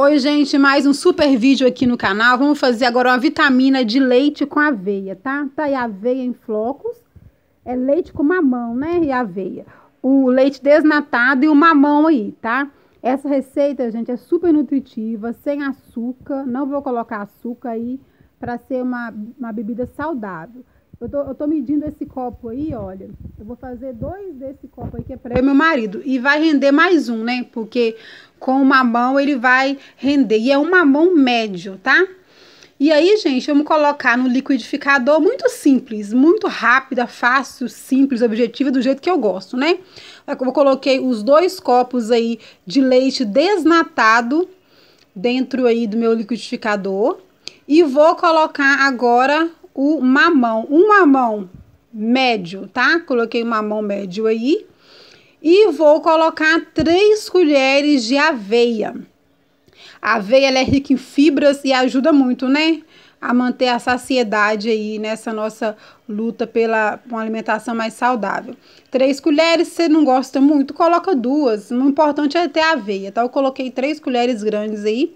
Oi, gente, mais um super vídeo aqui no canal. Vamos fazer agora uma vitamina de leite com aveia, tá? Tá aí aveia em flocos. É leite com mamão, né? E aveia. O leite desnatado e o mamão aí, tá? Essa receita, gente, é super nutritiva, sem açúcar. Não vou colocar açúcar aí para ser uma, uma bebida saudável. Eu tô, eu tô medindo esse copo aí, olha. Eu vou fazer dois desse copo aí que é para meu marido. E vai render mais um, né? Porque com uma mão ele vai render. E é uma mão médio, tá? E aí, gente, vamos colocar no liquidificador muito simples, muito rápida, fácil, simples, objetiva, do jeito que eu gosto, né? Eu coloquei os dois copos aí de leite desnatado dentro aí do meu liquidificador. E vou colocar agora o mamão. Um mamão médio, tá? Coloquei um mamão médio aí. E vou colocar três colheres de aveia. A aveia é rica em fibras e ajuda muito, né? A manter a saciedade aí nessa nossa luta pela uma alimentação mais saudável. Três colheres, se você não gosta muito, coloca duas. O importante é ter aveia, tá? Eu coloquei três colheres grandes aí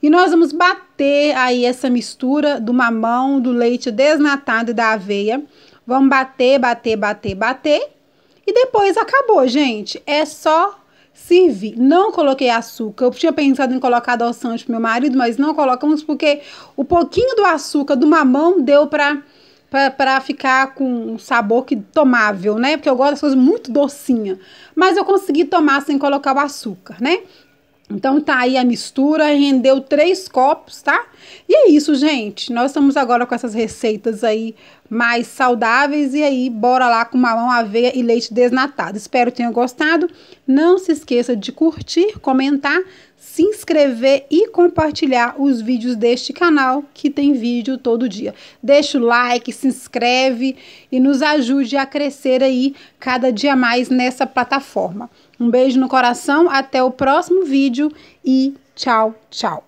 e nós vamos bater aí essa mistura do mamão, do leite desnatado e da aveia. Vamos bater, bater, bater, bater. E depois acabou, gente. É só servir. Não coloquei açúcar. Eu tinha pensado em colocar adoçante pro meu marido, mas não colocamos porque o pouquinho do açúcar do mamão deu para para ficar com um sabor que tomável, né? Porque eu gosto das coisas muito docinha, mas eu consegui tomar sem colocar o açúcar, né? Então tá aí a mistura, rendeu três copos, tá? E é isso, gente. Nós estamos agora com essas receitas aí mais saudáveis e aí bora lá com mamão, aveia e leite desnatado. Espero que tenham gostado. Não se esqueça de curtir, comentar, se inscrever e compartilhar os vídeos deste canal, que tem vídeo todo dia. Deixa o like, se inscreve e nos ajude a crescer aí cada dia mais nessa plataforma. Um beijo no coração, até o próximo vídeo e tchau, tchau.